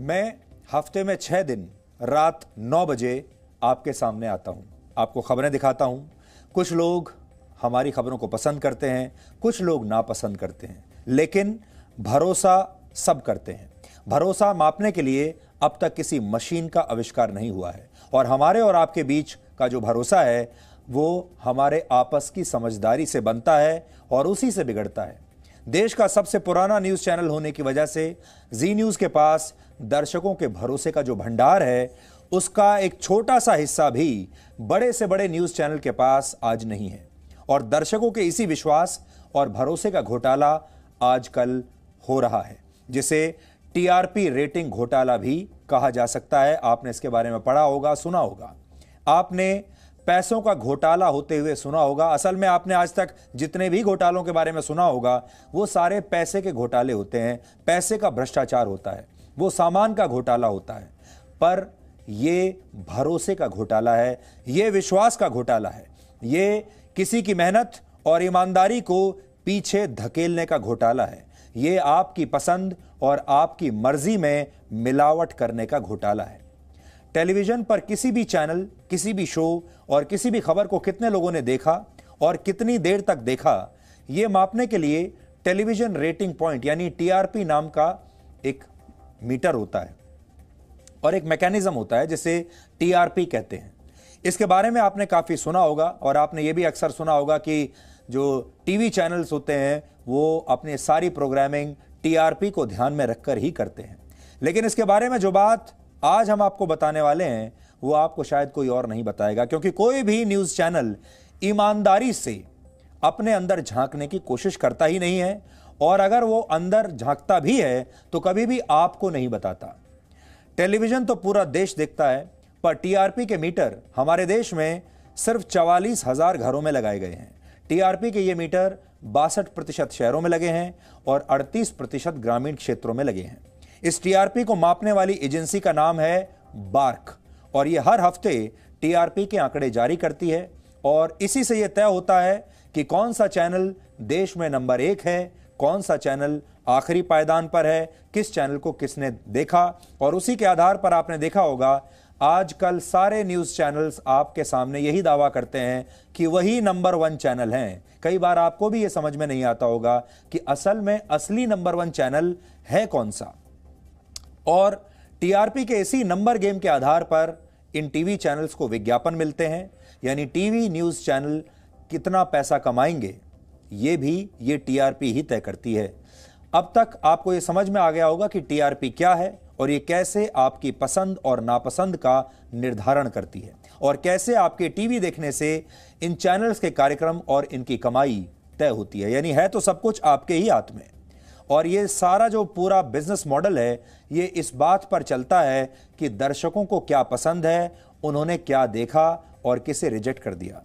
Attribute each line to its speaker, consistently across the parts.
Speaker 1: मैं हफ्ते में छः दिन रात नौ बजे आपके सामने आता हूँ आपको खबरें दिखाता हूँ कुछ लोग हमारी खबरों को पसंद करते हैं कुछ लोग नापसंद करते हैं लेकिन भरोसा सब करते हैं भरोसा मापने के लिए अब तक किसी मशीन का आविष्कार नहीं हुआ है और हमारे और आपके बीच का जो भरोसा है वो हमारे आपस की समझदारी से बनता है और उसी से बिगड़ता है देश का सबसे पुराना न्यूज चैनल होने की वजह से जी न्यूज के पास दर्शकों के भरोसे का जो भंडार है उसका एक छोटा सा हिस्सा भी बड़े से बड़े न्यूज चैनल के पास आज नहीं है और दर्शकों के इसी विश्वास और भरोसे का घोटाला आजकल हो रहा है जिसे टीआरपी रेटिंग घोटाला भी कहा जा सकता है आपने इसके बारे में पढ़ा होगा सुना होगा आपने पैसों का घोटाला होते हुए सुना होगा असल में आपने आज तक जितने भी घोटालों के बारे में सुना होगा वो सारे पैसे के घोटाले होते हैं पैसे का भ्रष्टाचार होता है वो सामान का घोटाला होता है पर ये भरोसे का घोटाला है ये विश्वास का घोटाला है ये किसी की मेहनत और ईमानदारी को पीछे धकेलने का घोटाला है ये आपकी पसंद और आपकी मर्जी में मिलावट करने का घोटाला है टेलीविजन पर किसी भी चैनल किसी भी शो और किसी भी खबर को कितने लोगों ने देखा और कितनी देर तक देखा ये मापने के लिए टेलीविजन रेटिंग पॉइंट यानी टीआरपी नाम का एक मीटर होता है और एक मैकेनिज्म होता है जिसे टीआरपी कहते हैं इसके बारे में आपने काफ़ी सुना होगा और आपने ये भी अक्सर सुना होगा कि जो टीवी चैनल्स होते हैं वो अपनी सारी प्रोग्रामिंग टीआरपी को ध्यान में रखकर ही करते हैं लेकिन इसके बारे में जो बात आज हम आपको बताने वाले हैं वो आपको शायद कोई और नहीं बताएगा क्योंकि कोई भी न्यूज़ चैनल ईमानदारी से अपने अंदर झांकने की कोशिश करता ही नहीं है और अगर वो अंदर झांकता भी है तो कभी भी आपको नहीं बताता टेलीविज़न तो पूरा देश देखता है पर टीआरपी के मीटर हमारे देश में सिर्फ चवालीस हज़ार घरों में लगाए गए हैं टीआरपी के ये मीटर बासठ प्रतिशत शहरों में लगे हैं और अड़तीस प्रतिशत ग्रामीण क्षेत्रों में लगे हैं इस टीआरपी को मापने वाली एजेंसी का नाम है बार्क और यह हर हफ्ते टीआरपी के आंकड़े जारी करती है और इसी से यह तय होता है कि कौन सा चैनल देश में नंबर एक है कौन सा चैनल आखिरी पायदान पर है किस चैनल को किसने देखा और उसी के आधार पर आपने देखा होगा आजकल सारे न्यूज़ चैनल्स आपके सामने यही दावा करते हैं कि वही नंबर वन चैनल हैं कई बार आपको भी ये समझ में नहीं आता होगा कि असल में असली नंबर वन चैनल है कौन सा और टीआरपी के इसी नंबर गेम के आधार पर इन टीवी चैनल्स को विज्ञापन मिलते हैं यानी टीवी न्यूज़ चैनल कितना पैसा कमाएंगे ये भी ये टीआरपी ही तय करती है अब तक आपको ये समझ में आ गया होगा कि टीआरपी क्या है और ये कैसे आपकी पसंद और नापसंद का निर्धारण करती है और कैसे आपके टीवी देखने से इन चैनल्स के कार्यक्रम और इनकी कमाई तय होती है यानी है तो सब कुछ आपके ही हाथ में और ये सारा जो पूरा बिजनेस मॉडल है ये इस बात पर चलता है कि दर्शकों को क्या पसंद है उन्होंने क्या देखा और किसे रिजेक्ट कर दिया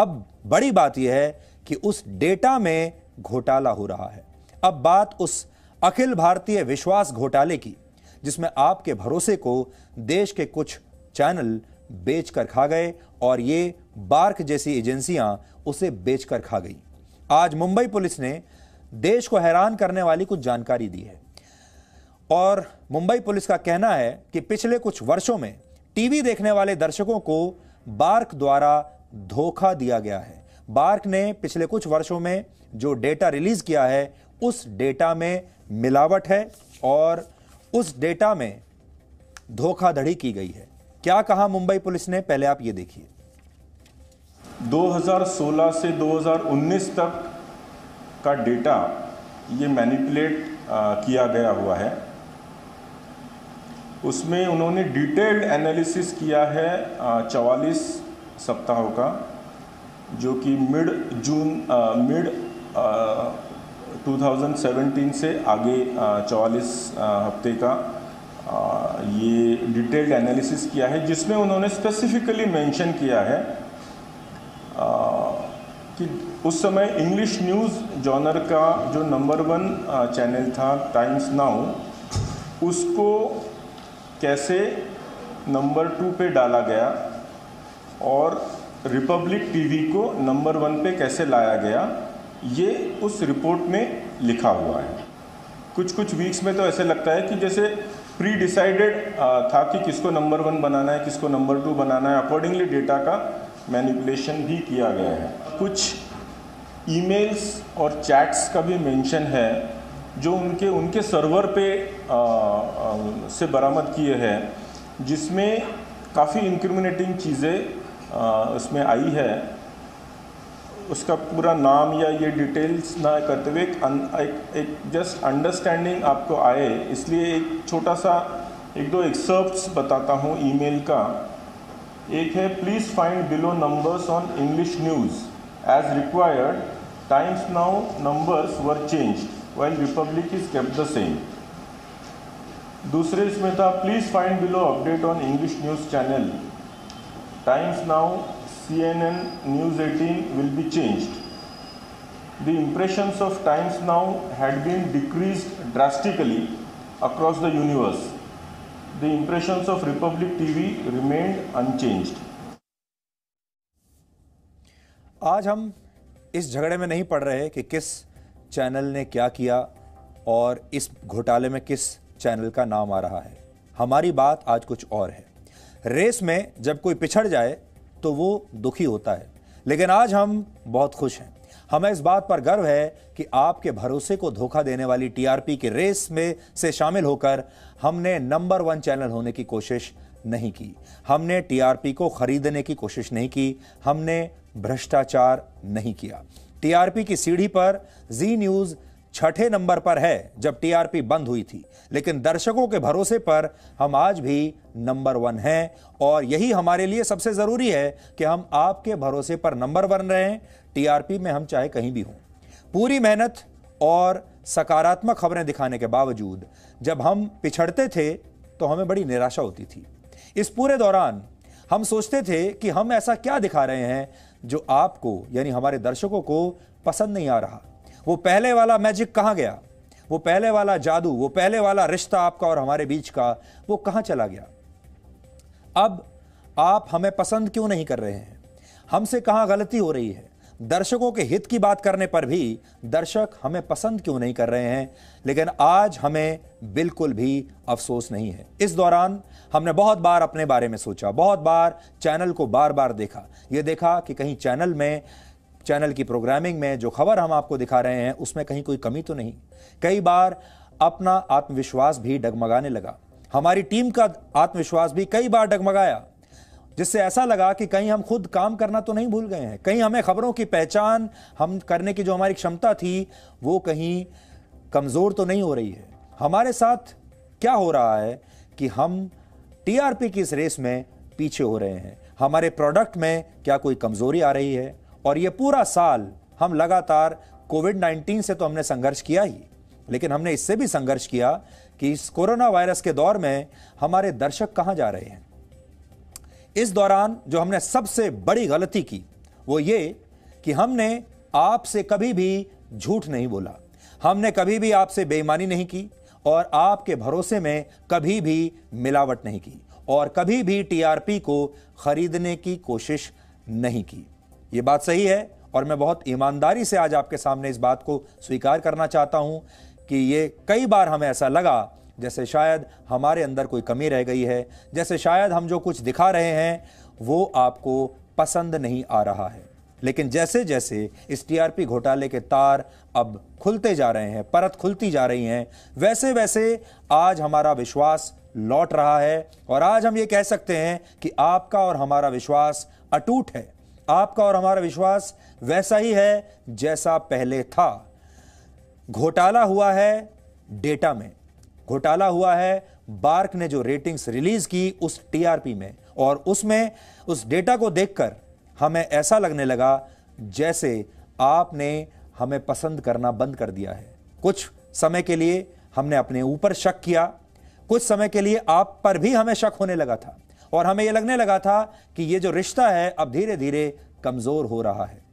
Speaker 1: अब बड़ी बात यह है कि उस डेटा में घोटाला हो रहा है अब बात उस अखिल भारतीय विश्वास घोटाले की जिसमें आपके भरोसे को देश के कुछ चैनल बेचकर खा गए और ये बार्क जैसी एजेंसियां उसे बेचकर खा गई आज मुंबई पुलिस ने देश को हैरान करने वाली कुछ जानकारी दी है और मुंबई पुलिस का कहना है कि पिछले कुछ वर्षों में टीवी देखने वाले दर्शकों को बार्क द्वारा धोखा दिया गया है बार्क ने पिछले कुछ वर्षों में जो डेटा रिलीज किया है उस डेटा में मिलावट है और उस डेटा में धोखाधड़ी की गई है क्या कहा मुंबई पुलिस ने पहले आप ये देखिए 2016 से 2019 तक
Speaker 2: का डेटा ये मैनिपुलेट किया गया हुआ है उसमें उन्होंने डिटेल्ड एनालिसिस किया है चवालीस सप्ताहों का जो कि मिड जून मिड 2017 से आगे चवालीस हफ्ते का आ, ये डिटेल्ड एनालिसिस किया है जिसमें उन्होंने स्पेसिफिकली मेंशन किया है आ, कि उस समय इंग्लिश न्यूज़ जॉनर का जो नंबर वन चैनल था टाइम्स नाउ उसको कैसे नंबर टू पे डाला गया और रिपब्लिक टीवी को नंबर वन पे कैसे लाया गया ये उस रिपोर्ट में लिखा हुआ है कुछ कुछ वीक्स में तो ऐसे लगता है कि जैसे प्री डिसाइडेड था कि किसको नंबर वन बनाना है किसको नंबर टू बनाना है अकॉर्डिंगली डेटा का मैनिपुलेशन भी किया गया है कुछ ईमेल्स और चैट्स का भी मेंशन है जो उनके उनके सर्वर पे आ, आ, से बरामद किए हैं जिसमें काफ़ी इंक्रिमिनेटिंग चीज़ें उसमें आई है उसका पूरा नाम या ये डिटेल्स ना करते हुए एक, एक, एक जस्ट अंडरस्टैंडिंग आपको आए इसलिए एक छोटा सा एक दो एक्सर्प्ट्स बताता हूँ ईमेल का एक है please find below numbers on English news as required times now numbers were changed while republic is kept the same dusre smita please find below update on english news channel times now cnn news 18 will be changed the impressions of times now had been decreased drastically across the universe
Speaker 1: the impressions of republic tv remained unchanged आज हम इस झगड़े में नहीं पड़ रहे कि किस चैनल ने क्या किया और इस घोटाले में किस चैनल का नाम आ रहा है हमारी बात आज कुछ और है रेस में जब कोई पिछड़ जाए तो वो दुखी होता है लेकिन आज हम बहुत खुश हैं हमें इस बात पर गर्व है कि आपके भरोसे को धोखा देने वाली टीआरपी की रेस में से शामिल होकर हमने नंबर वन चैनल होने की कोशिश नहीं की हमने टीआरपी को खरीदने की कोशिश नहीं की हमने भ्रष्टाचार नहीं किया टीआरपी की सीढ़ी पर जी न्यूज छठे नंबर पर है जब टीआरपी बंद हुई थी लेकिन दर्शकों के भरोसे पर हम आज भी नंबर वन हैं और यही हमारे लिए सबसे जरूरी है कि हम आपके भरोसे पर नंबर वन रहें टीआरपी में हम चाहे कहीं भी हों पूरी मेहनत और सकारात्मक खबरें दिखाने के बावजूद जब हम पिछड़ते थे तो हमें बड़ी निराशा होती थी इस पूरे दौरान हम सोचते थे कि हम ऐसा क्या दिखा रहे हैं जो आपको यानी हमारे दर्शकों को पसंद नहीं आ रहा वो पहले वाला मैजिक कहाँ गया वो पहले वाला जादू वो पहले वाला रिश्ता आपका और हमारे बीच का वो कहाँ चला गया अब आप हमें पसंद क्यों नहीं कर रहे हैं हमसे कहाँ गलती हो रही है दर्शकों के हित की बात करने पर भी दर्शक हमें पसंद क्यों नहीं कर रहे हैं लेकिन आज हमें बिल्कुल भी अफसोस नहीं है इस दौरान हमने बहुत बार अपने बारे में सोचा बहुत बार चैनल को बार बार देखा ये देखा कि कहीं चैनल में चैनल की प्रोग्रामिंग में जो खबर हम आपको दिखा रहे हैं उसमें कहीं कोई कमी तो नहीं कई बार अपना आत्मविश्वास भी डगमगाने लगा हमारी टीम का आत्मविश्वास भी कई बार डगमगाया जिससे ऐसा लगा कि कहीं हम खुद काम करना तो नहीं भूल गए हैं कहीं हमें खबरों की पहचान हम करने की जो हमारी क्षमता थी वो कहीं कमज़ोर तो नहीं हो रही है हमारे साथ क्या हो रहा है कि हम टीआरपी की इस रेस में पीछे हो रहे हैं हमारे प्रोडक्ट में क्या कोई कमज़ोरी आ रही है और ये पूरा साल हम लगातार कोविड 19 से तो हमने संघर्ष किया ही लेकिन हमने इससे भी संघर्ष किया कि इस कोरोना वायरस के दौर में हमारे दर्शक कहाँ जा रहे हैं इस दौरान जो हमने सबसे बड़ी गलती की वो ये कि हमने आपसे कभी भी झूठ नहीं बोला हमने कभी भी आपसे बेईमानी नहीं की और आपके भरोसे में कभी भी मिलावट नहीं की और कभी भी टीआरपी को खरीदने की कोशिश नहीं की ये बात सही है और मैं बहुत ईमानदारी से आज आपके सामने इस बात को स्वीकार करना चाहता हूं कि ये कई बार हमें ऐसा लगा जैसे शायद हमारे अंदर कोई कमी रह गई है जैसे शायद हम जो कुछ दिखा रहे हैं वो आपको पसंद नहीं आ रहा है लेकिन जैसे जैसे इस टीआरपी घोटाले के तार अब खुलते जा रहे हैं परत खुलती जा रही हैं वैसे वैसे आज हमारा विश्वास लौट रहा है और आज हम ये कह सकते हैं कि आपका और हमारा विश्वास अटूट है आपका और हमारा विश्वास वैसा ही है जैसा पहले था घोटाला हुआ है डेटा में घोटाला हुआ है बार्क ने जो रेटिंग्स रिलीज की उस टीआरपी में और उसमें उस डेटा को देखकर हमें ऐसा लगने लगा जैसे आपने हमें पसंद करना बंद कर दिया है कुछ समय के लिए हमने अपने ऊपर शक किया कुछ समय के लिए आप पर भी हमें शक होने लगा था और हमें यह लगने लगा था कि यह जो रिश्ता है अब धीरे धीरे कमजोर हो रहा है